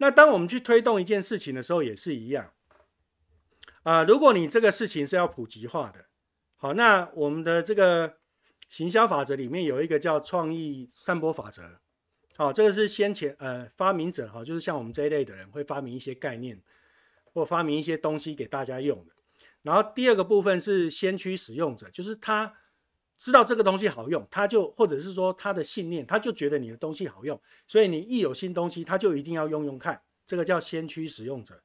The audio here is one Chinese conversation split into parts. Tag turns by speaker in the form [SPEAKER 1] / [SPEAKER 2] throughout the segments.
[SPEAKER 1] 那当我们去推动一件事情的时候，也是一样，啊，如果你这个事情是要普及化的，好，那我们的这个行销法则里面有一个叫创意散播法则，好，这个是先前呃发明者，哈，就是像我们这一类的人会发明一些概念或发明一些东西给大家用的。然后第二个部分是先驱使用者，就是他。知道这个东西好用，他就或者是说他的信念，他就觉得你的东西好用，所以你一有新东西，他就一定要用用看。这个叫先驱使用者。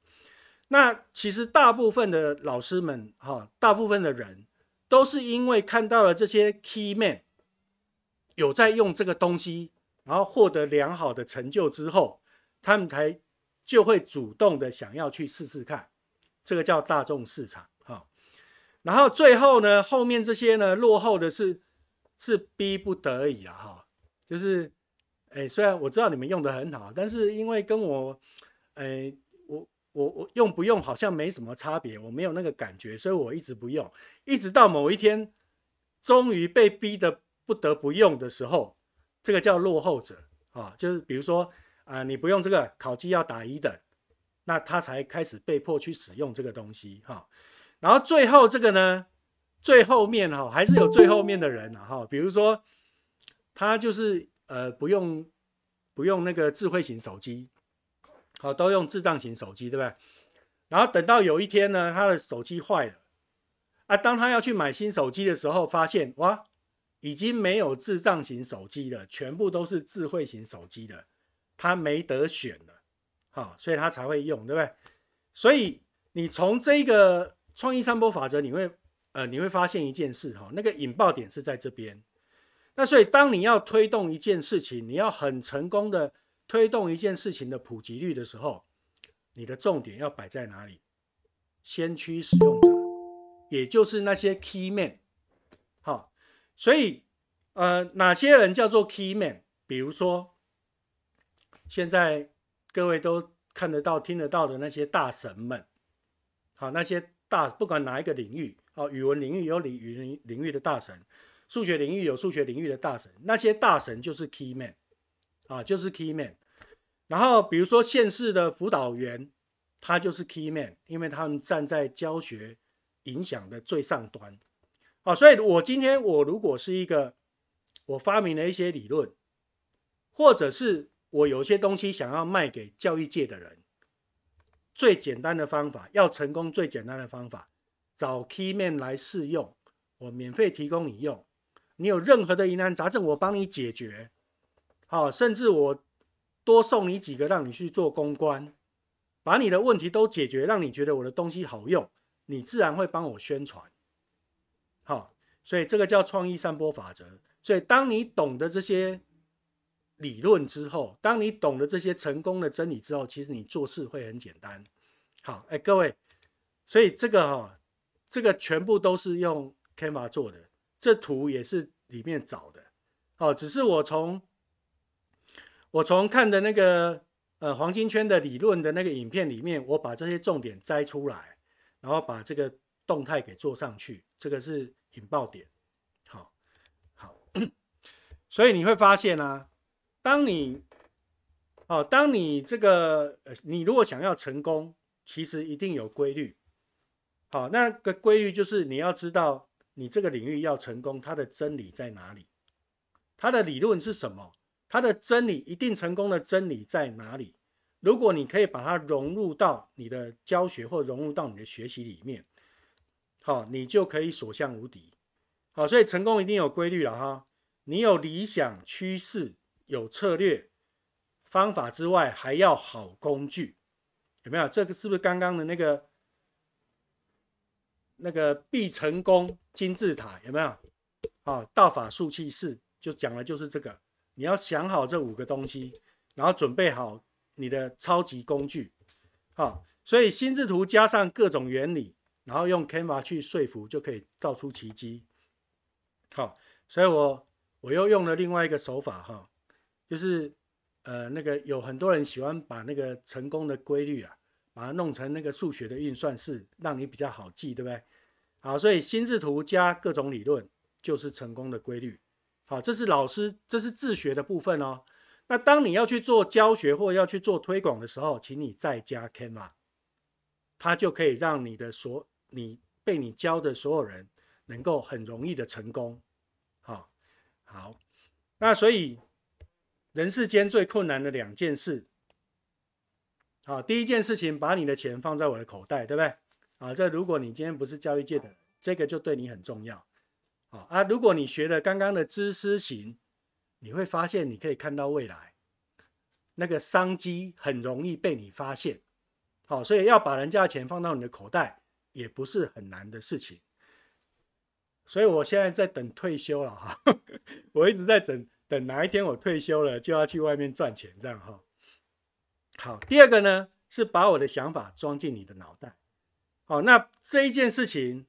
[SPEAKER 1] 那其实大部分的老师们哈，大部分的人都是因为看到了这些 key man 有在用这个东西，然后获得良好的成就之后，他们才就会主动的想要去试试看。这个叫大众市场。然后最后呢，后面这些呢，落后的是是逼不得已啊，哈，就是，哎，虽然我知道你们用的很好，但是因为跟我，哎，我我我用不用好像没什么差别，我没有那个感觉，所以我一直不用，一直到某一天，终于被逼的不得不用的时候，这个叫落后者啊，就是比如说啊，你不用这个烤鸡要打一等，那他才开始被迫去使用这个东西，哈。然后最后这个呢，最后面哈还是有最后面的人哈，比如说他就是呃不用不用那个智慧型手机，好都用智障型手机对不对？然后等到有一天呢，他的手机坏了，啊当他要去买新手机的时候，发现哇已经没有智障型手机了，全部都是智慧型手机的，他没得选了，好所以他才会用对不对？所以你从这个。创意三波法则，你会呃你会发现一件事哈，那个引爆点是在这边。那所以当你要推动一件事情，你要很成功的推动一件事情的普及率的时候，你的重点要摆在哪里？先驱使用者，也就是那些 key man。好，所以呃哪些人叫做 key man？比如说现在各位都看得到、听得到的那些大神们，好那些。大不管哪一个领域，哦，语文领域有领，语文领域的大神，数学领域有数学领域的大神，那些大神就是 key man 啊，就是 key man。然后比如说现市的辅导员，他就是 key man，因为他们站在教学影响的最上端。啊，所以我今天我如果是一个我发明了一些理论，或者是我有些东西想要卖给教育界的人。最简单的方法，要成功最简单的方法，找 Key Man 来试用，我免费提供你用。你有任何的疑难杂症，我帮你解决。好，甚至我多送你几个，让你去做公关，把你的问题都解决，让你觉得我的东西好用，你自然会帮我宣传。好，所以这个叫创意散播法则。所以当你懂得这些。理论之后，当你懂了这些成功的真理之后，其实你做事会很简单。好，哎，各位，所以这个哈，这个全部都是用 Canva 做的，这图也是里面找的。哦，只是我从我从看的那个呃黄金圈的理论的那个影片里面，我把这些重点摘出来，然后把这个动态给做上去。这个是引爆点。好，好，所以你会发现啊。当你，哦，当你这个，呃，你如果想要成功，其实一定有规律。好，那个规律就是你要知道你这个领域要成功，它的真理在哪里，它的理论是什么，它的真理一定成功的真理在哪里。如果你可以把它融入到你的教学或融入到你的学习里面，好，你就可以所向无敌。好，所以成功一定有规律了哈。你有理想趋势。有策略方法之外，还要好工具，有没有？这个是不是刚刚的那个那个必成功金字塔？有没有？啊，道法术器式就讲的就是这个。你要想好这五个东西，然后准备好你的超级工具，啊，所以心智图加上各种原理，然后用 KMA 去说服，就可以造出奇迹。好，所以我我又用了另外一个手法，哈。就是，呃，那个有很多人喜欢把那个成功的规律啊，把它弄成那个数学的运算式，让你比较好记，对不对？好，所以心智图加各种理论就是成功的规律。好，这是老师，这是自学的部分哦。那当你要去做教学或要去做推广的时候，请你再加 Kana，它就可以让你的所你被你教的所有人能够很容易的成功。好，好，那所以。人世间最困难的两件事，好，第一件事情，把你的钱放在我的口袋，对不对？啊，这如果你今天不是教育界的，这个就对你很重要。好啊，如果你学了刚刚的知识型，你会发现你可以看到未来，那个商机很容易被你发现。好，所以要把人家的钱放到你的口袋，也不是很难的事情。所以我现在在等退休了哈，我一直在等。等哪一天我退休了，就要去外面赚钱，这样哈。好，第二个呢是把我的想法装进你的脑袋。好，那这一件事情，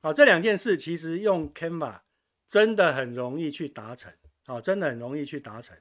[SPEAKER 1] 好这两件事，其实用 Canva 真的很容易去达成，好，真的很容易去达成。